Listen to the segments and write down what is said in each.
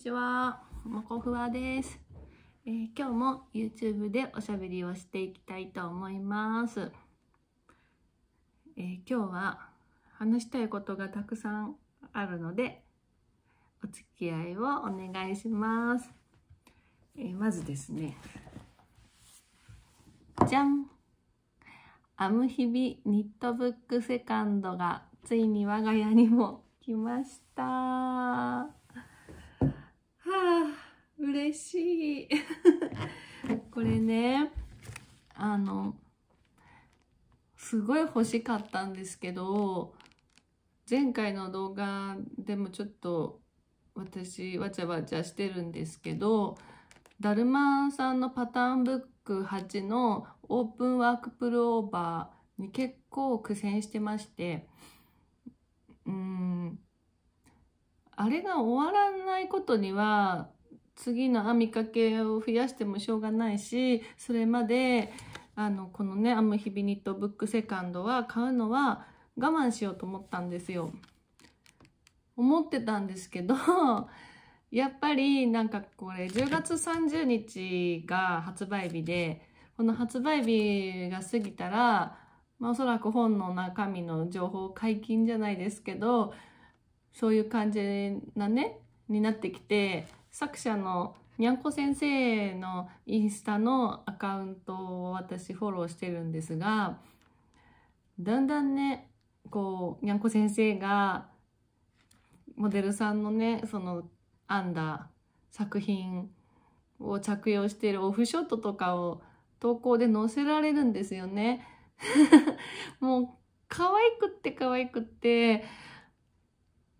ちは、もこふわです、えー、今日も YouTube でおしゃべりをしていきたいと思います。えー、今日は話したいことがたくさんあるので、お付き合いをお願いします。えー、まずですね、じゃんアムヒビニットブックセカンドがついに我が家にも来ました。はあ、嬉しい。これね、あの、すごい欲しかったんですけど、前回の動画でもちょっと私わちゃわちゃしてるんですけど、だるまさんのパターンブック8のオープンワークプルオーバーに結構苦戦してまして、うんあれが終わらないことには次の編みかけを増やしてもしょうがないしそれまであのこのねアムヒビニットブックセカンドは買うのは我慢しようと思ったんですよ。思ってたんですけど やっぱりなんかこれ10月30日が発売日でこの発売日が過ぎたら、まあ、おそらく本の中身の情報解禁じゃないですけどそういう感じなねになってきて作者のにゃんこ先生のインスタのアカウントを私フォローしてるんですがだんだんねこうにゃんこ先生がモデルさんのねその編んだ作品を着用しているオフショットとかを投稿で載せられるんですよね。もう可愛くって可愛くって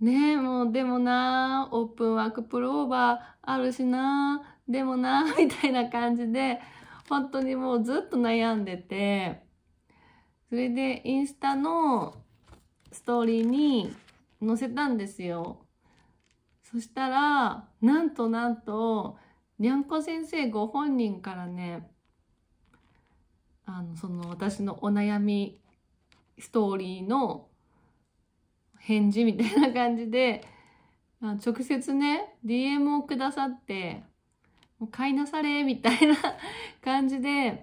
ねえもうでもなオープンワークプローバーあるしなでもな みたいな感じで本当にもうずっと悩んでてそれでインスタのストーリーに載せたんですよそしたらなんとなんとにゃんこ先生ご本人からねあのその私のお悩みストーリーの返事みたいな感じで、まあ、直接ね、DM をくださって、もう買いなされ、みたいな感じで、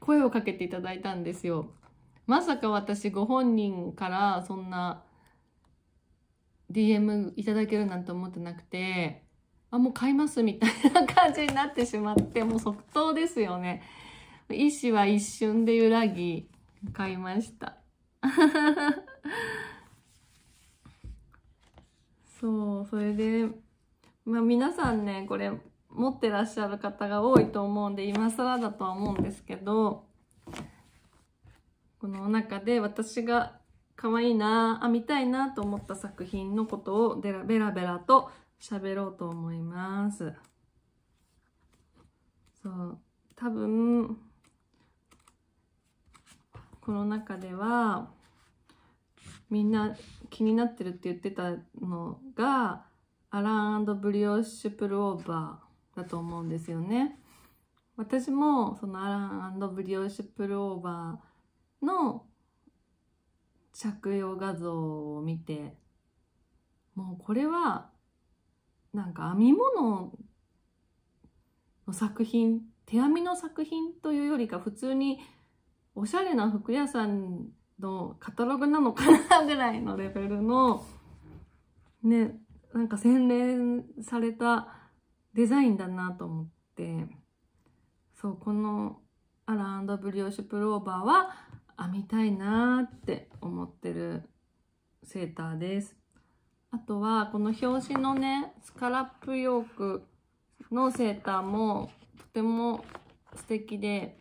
声をかけていただいたんですよ。まさか私ご本人からそんな DM いただけるなんて思ってなくて、あ、もう買いますみたいな感じになってしまって、もう即答ですよね。意思は一瞬で揺らぎ、買いました。そう、それで、まあ皆さんね、これ持ってらっしゃる方が多いと思うんで、今更だとは思うんですけど、この中で私が可愛いなあ、見たいなと思った作品のことをベラベラベラと喋ろうと思います。そう、多分、この中では、みんな気になってるって言ってたのがアランブリオッシュプルオーバーだと思うんですよね。私もそのアランブリオッシュプルオーバーの着用画像を見てもうこれはなんか編み物の作品手編みの作品というよりか普通におしゃれな服屋さんのカタログなのかなぐらいのレベルの、ね、なんか洗練されたデザインだなと思って、そう、このアランドブリオシュプローバーは編みたいなって思ってるセーターです。あとは、この表紙のね、スカラップヨークのセーターもとても素敵で、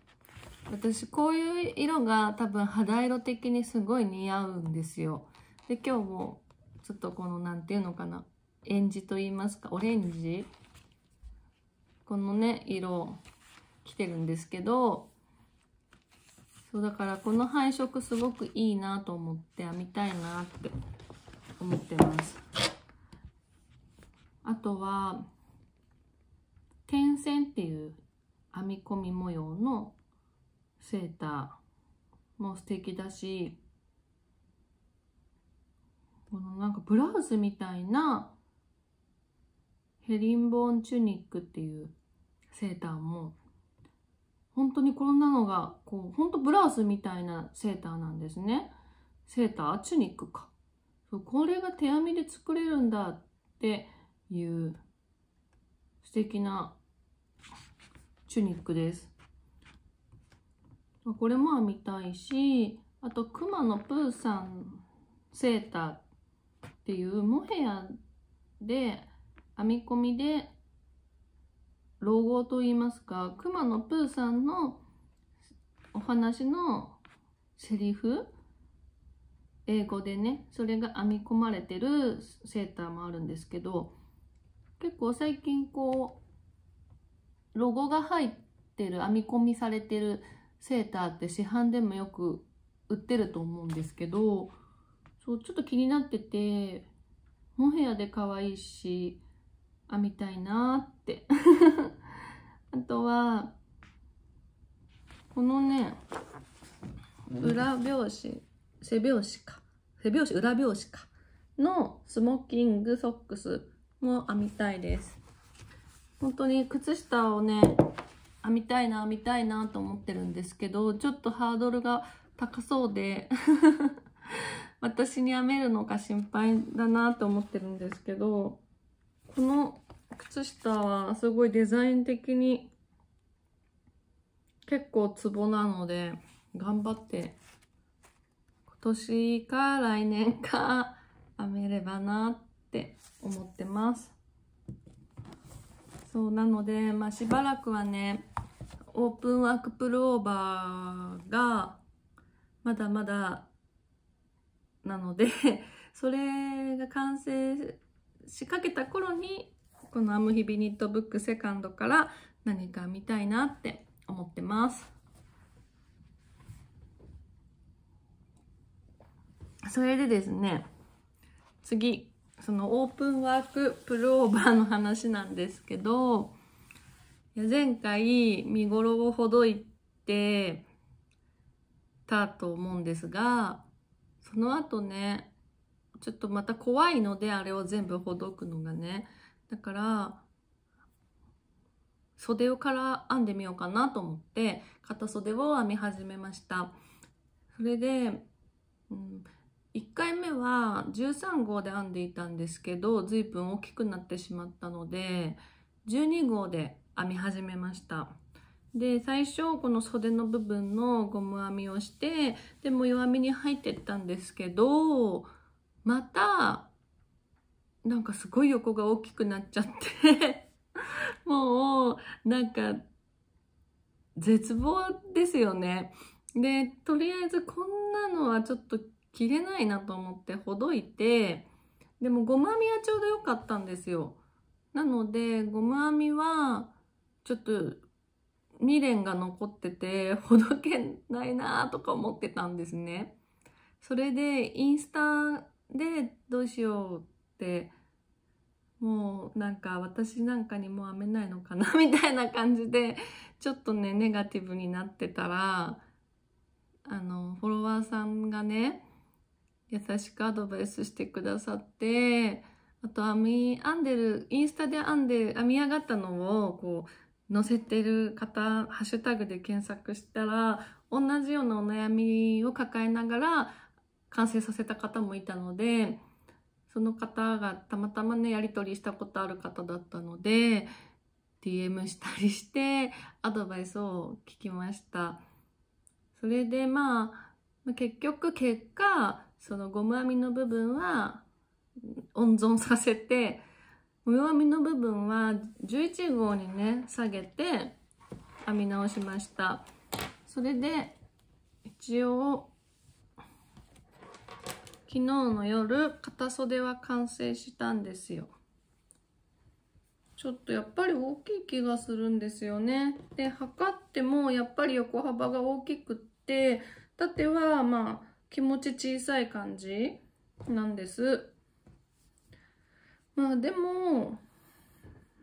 私こういう色が多分肌色的にすごい似合うんですよで今日もちょっとこの何て言うのかなエンジと言いますかオレンジこのね色着てるんですけどそうだからこの配色すごくいいなと思って編みたいなって思ってますあとは点線っていう編み込み模様のセーターも素敵だし、このなんかブラウスみたいなヘリンボーンチュニックっていうセーターも本当にこんなのがこう本当ブラウスみたいなセーターなんですねセーターチュニックかそうこれが手編みで作れるんだっていう素敵なチュニックですこれも編みたいしあとくまのプーさんセーターっていうモヘアで編み込みで老後といいますかくまのプーさんのお話のセリフ英語でねそれが編み込まれてるセーターもあるんですけど結構最近こうロゴが入ってる編み込みされてるセーターって市販でもよく売ってると思うんですけどそうちょっと気になっててモヘアで可愛いし編みたいなって あとはこのね裏表紙背表紙か背表紙裏表紙かのスモッキングソックスも編みたいです本当に靴下をね編みたいな編みたいなと思ってるんですけどちょっとハードルが高そうで 私に編めるのか心配だなと思ってるんですけどこの靴下はすごいデザイン的に結構ツボなので頑張って今年か来年か編めればなって思ってますそうなのでまあしばらくはねオープンワークプローバーがまだまだなので それが完成しかけた頃にこのアムヒビニットブックセカンドから何か見たいなって思ってますそれでですね次そのオープンワークプローバーの話なんですけどや前回見頃をほどいてたと思うんですがその後ねちょっとまた怖いのであれを全部ほどくのがねだから袖から編んでみようかなと思って片袖を編み始めましたそれで、うん、1回目は13号で編んでいたんですけど随分大きくなってしまったので12号で編み始めました。で最初この袖の部分のゴム編みをしてでも弱みに入ってったんですけどまたなんかすごい横が大きくなっちゃって もうなんか絶望ですよね。でとりあえずこんなのはちょっと切れないなと思ってほどいてでもゴム編みはちょうど良かったんですよ。なのでゴム編みはちょっと未練が残ってて ほどけないなとか思ってたんですね。それでインスタでどうしようってもうなんか私なんかにもう編めないのかなみたいな感じでちょっとねネガティブになってたらあのフォロワーさんがね優しくアドバイスしてくださってあと編み編んでるインスタで編んで編み上がったのをこう載せてる方、ハッシュタグで検索したら、同じようなお悩みを抱えながら完成させた方もいたので、その方がたまたまね、やり取りしたことある方だったので、DM したりして、アドバイスを聞きました。それでまあ、結局結果、そのゴム編みの部分は温存させて、模様編みの部分は11号にね下げて編み直しましたそれで一応昨日の夜片袖は完成したんですよちょっとやっぱり大きい気がするんですよねで測ってもやっぱり横幅が大きくって縦はまあ気持ち小さい感じなんですまあでも、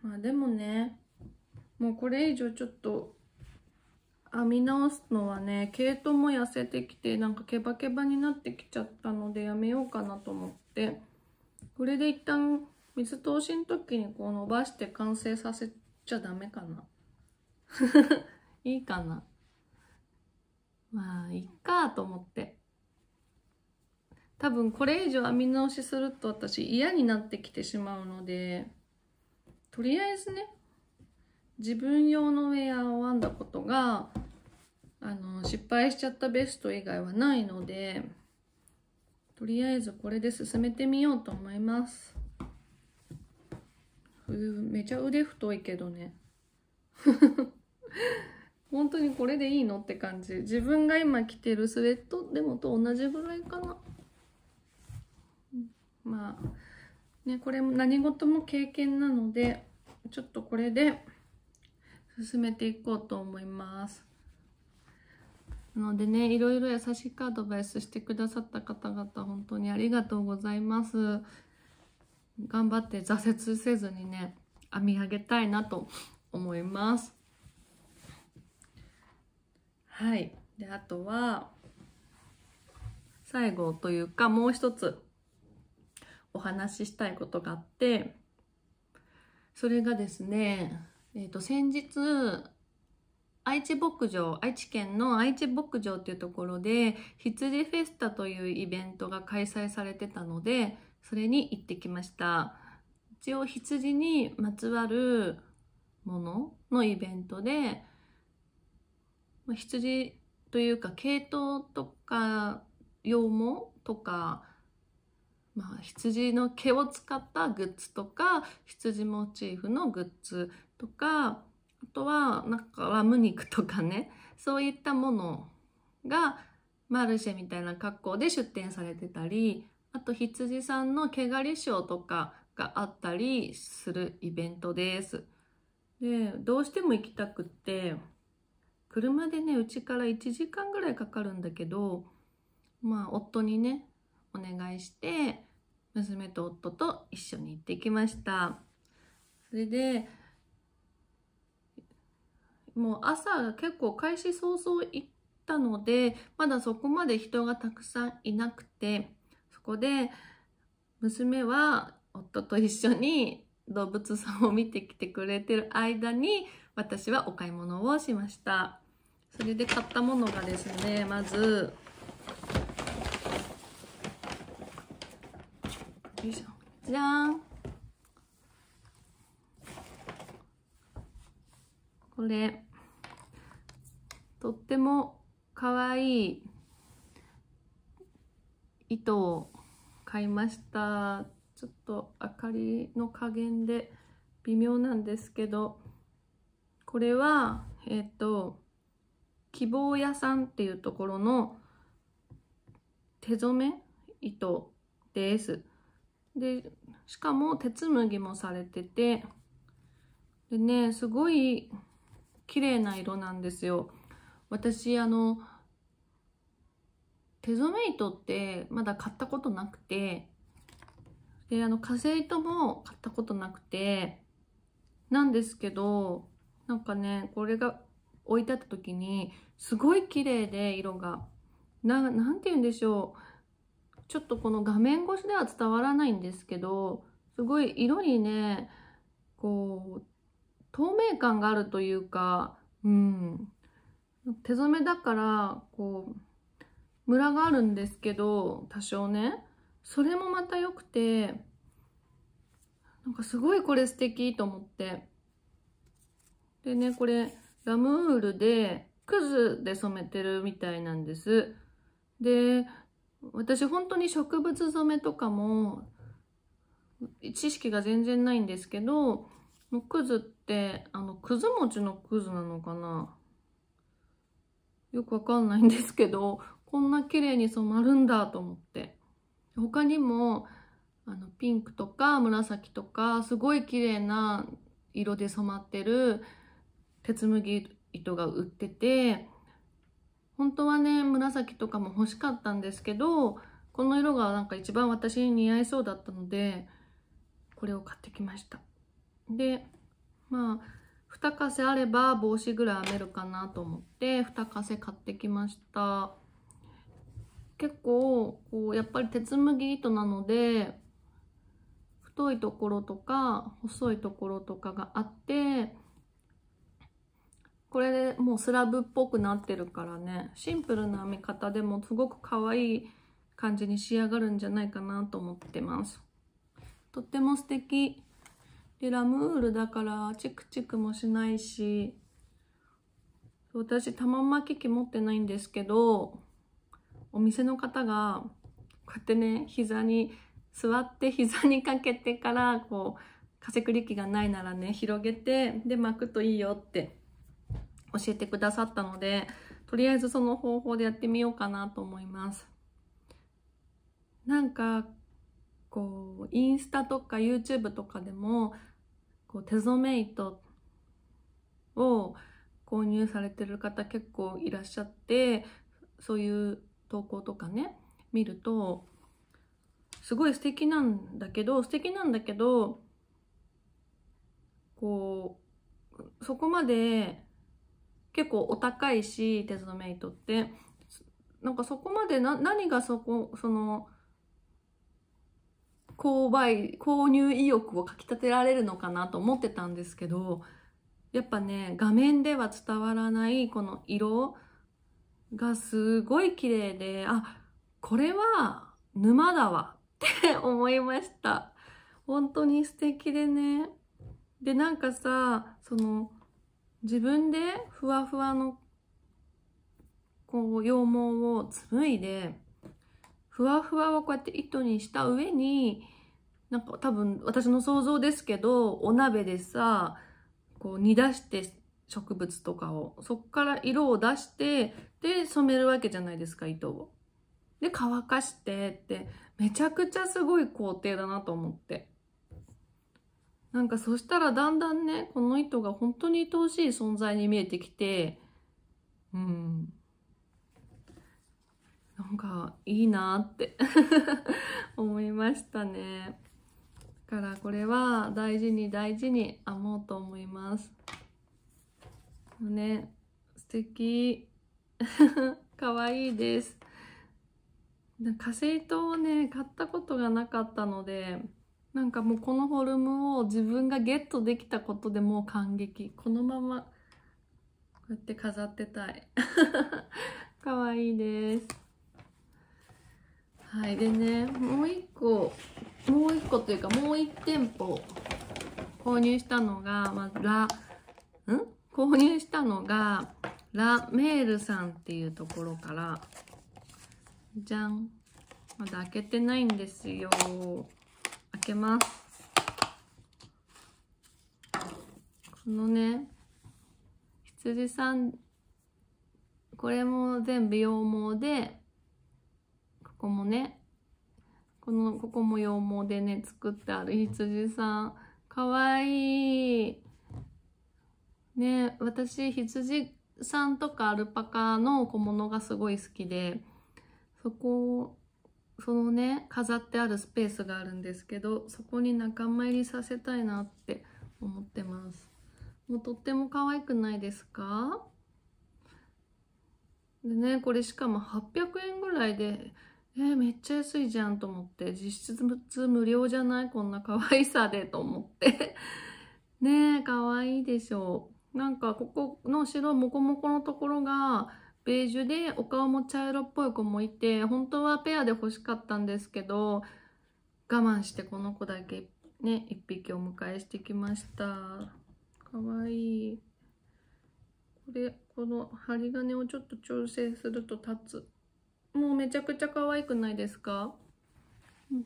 まあでもね、もうこれ以上ちょっと編み直すのはね毛糸も痩せてきてなんかケバケバになってきちゃったのでやめようかなと思ってこれで一旦水通しの時にこう伸ばして完成させちゃダメかな いいかなまあいっかと思って多分これ以上編み直しすると私嫌になってきてしまうので、とりあえずね、自分用のウェアを編んだことが、あの、失敗しちゃったベスト以外はないので、とりあえずこれで進めてみようと思います。めちゃ腕太いけどね。本当にこれでいいのって感じ。自分が今着てるスウェットでもと同じぐらいかな。まあね、これも何事も経験なので、ちょっとこれで進めていこうと思います。なのでね、いろいろ優しくアドバイスしてくださった方々、本当にありがとうございます。頑張って挫折せずにね、編み上げたいなと思います。はい。で、あとは、最後というか、もう一つお話ししたいことがあってそれがですね、えーと、先日愛知牧場愛知県の愛知牧場っていうところで羊フェスタというイベントが開催されてたのでそれに行ってきました一応羊にまつわるもののイベントで、まあ、羊というか系統とか羊毛とかまあ、羊の毛を使ったグッズとか羊モチーフのグッズとかあとはなんかラム肉とかねそういったものがマルシェみたいな格好で出店されてたりあと羊さんの毛刈りショーとかがあったりするイベントです。でどうしても行きたくって車でねうちから1時間ぐらいかかるんだけどまあ夫にねお願いして、娘と夫と一緒に行ってきました。それで、もう朝結構開始早々行ったので、まだそこまで人がたくさんいなくて、そこで娘は夫と一緒に動物さんを見てきてくれてる間に私はお買い物をしました。それで買ったものがですね、まず、よいしょじゃーんこれとってもかわいい糸を買いましたちょっと明かりの加減で微妙なんですけどこれはえっ、ー、と希望屋さんっていうところの手染め糸ですで、しかも手紡ぎもされてて、でね、すごい綺麗な色なんですよ。私、あの、手染め糸ってまだ買ったことなくて、で、あの、カセ糸も買ったことなくて、なんですけど、なんかね、これが置いてあった時に、すごい綺麗で色が。な、なんて言うんでしょう。ちょっとこの画面越しでは伝わらないんですけどすごい色にねこう透明感があるというか、うん、手染めだからこうムラがあるんですけど多少ねそれもまた良くてなんかすごいこれ素敵と思ってでねこれラムールでくずで染めてるみたいなんですで私本当に植物染めとかも知識が全然ないんですけどくずってあのくず餅のくずなのかなよくわかんないんですけどこんな綺麗に染まるんだと思って他にもあのピンクとか紫とかすごい綺麗な色で染まってる鉄麦糸が売ってて本当はね紫とかも欲しかったんですけどこの色がなんか一番私に似合いそうだったのでこれを買ってきましたでまあ2かせあれば帽子ぐらい編めるかなと思って2かせ買ってきました結構こうやっぱり鉄麦糸なので太いところとか細いところとかがあってこれでもうスラブっぽくなってるからねシンプルな編み方でもすごく可愛い感じに仕上がるんじゃないかなと思ってますとっても素敵でラムールだからチクチクもしないし私玉巻き機持ってないんですけどお店の方がこうやってね膝に座って膝にかけてからこうカセクがないならね広げてで巻くといいよって教えてくださったので、とりあえずその方法でやってみようかなと思います。なんか、こう、インスタとか YouTube とかでも、こう、テゾメイトを購入されてる方結構いらっしゃって、そういう投稿とかね、見ると、すごい素敵なんだけど、素敵なんだけど、こう、そこまで結構お高いし鉄のメイトってなんかそこまでな何がそこその購買購入意欲をかきたてられるのかなと思ってたんですけどやっぱね画面では伝わらないこの色がすごい綺麗であこれは沼だわって思いました本当に素敵でねでなんかさその自分でふわふわのこう羊毛を紡いでふわふわをこうやって糸にした上になんか多分私の想像ですけどお鍋でさこう煮出して植物とかをそっから色を出してで染めるわけじゃないですか糸を。で乾かしてってめちゃくちゃすごい工程だなと思って。なんかそしたらだんだんね、この糸が本当に愛おしい存在に見えてきて、うん。なんかいいなって 思いましたね。だからこれは大事に大事に編もうと思います。ね、素敵。かわいいです。火星灯をね、買ったことがなかったので、なんかもうこのフォルムを自分がゲットできたことでもう感激このままこうやって飾ってたい かわいいですはいでねもう一個もう一個というかもう一店舗購入したのがまずん購入したのがラ・メールさんっていうところからじゃんまだ開けてないんですよけますこのね羊さんこれも全部羊毛でここもねこのここも羊毛でね作ってある羊さんかわいいね私羊さんとかアルパカの小物がすごい好きでそこそのね飾ってあるスペースがあるんですけどそこに仲間入りさせたいなって思ってますもうとっても可愛くないですかでねこれしかも800円ぐらいでえー、めっちゃ安いじゃんと思って実質無料じゃないこんな可愛さでと思ってねえ可愛いでしょなんかここの白モコモコのところがベージュでお顔も茶色っぽい子もいて本当はペアで欲しかったんですけど我慢してこの子だけね1匹お迎えしてきましたかわいいこれこの針金をちょっと調整すると立つもうめちゃくちゃ可愛くないですか、うん、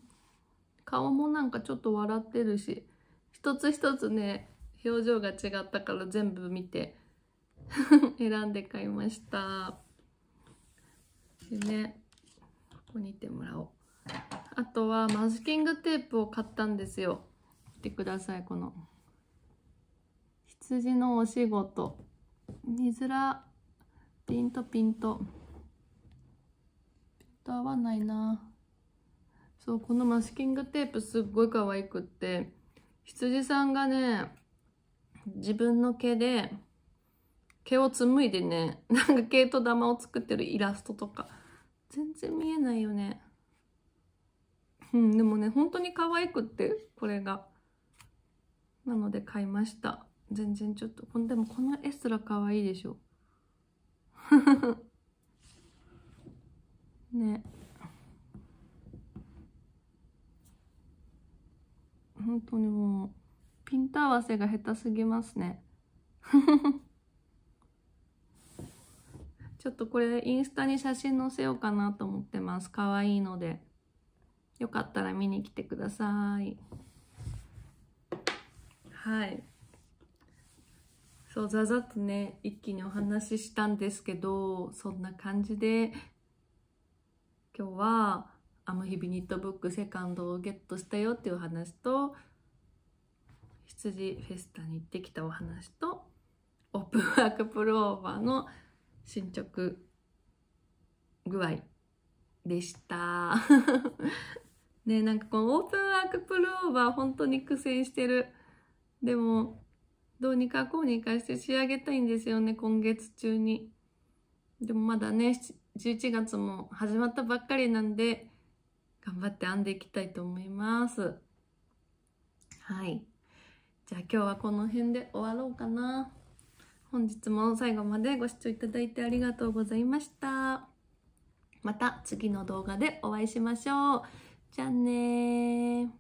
顔もなんかちょっと笑ってるし一つ一つね表情が違ったから全部見て 選んで買いましたでねここにいてもらおうあとはマスキングテープを買ったんですよ見てくださいこの羊のお仕事見づらピントピントピント合わないなそうこのマスキングテープすっごい可愛くって羊さんがね自分の毛で毛を紡いでね、なんか毛糸玉を作ってるイラストとか、全然見えないよね。うん、でもね、本当に可愛くって、これが。なので買いました。全然ちょっと、でもこの絵すら可愛いでしょ。ね。本当にもう、ピント合わせが下手すぎますね。ちょっとこれインスタに写真載せようかなと思ってます。かわいいので。よかったら見に来てください。はい。そう、ざざっとね、一気にお話ししたんですけど、そんな感じで、今日は、アムヒビニットブックセカンドをゲットしたよっていう話と、羊フェスタに行ってきたお話と、オープンワークプローバーの進捗具合でした ねなんかこのオープンワークプルオーバー本当に苦戦してるでもどうにかこうにかして仕上げたいんですよね今月中にでもまだね11月も始まったばっかりなんで頑張って編んでいきたいと思いますはいじゃあ今日はこの辺で終わろうかな。本日も最後までご視聴いただいてありがとうございました。また次の動画でお会いしましょう。じゃあね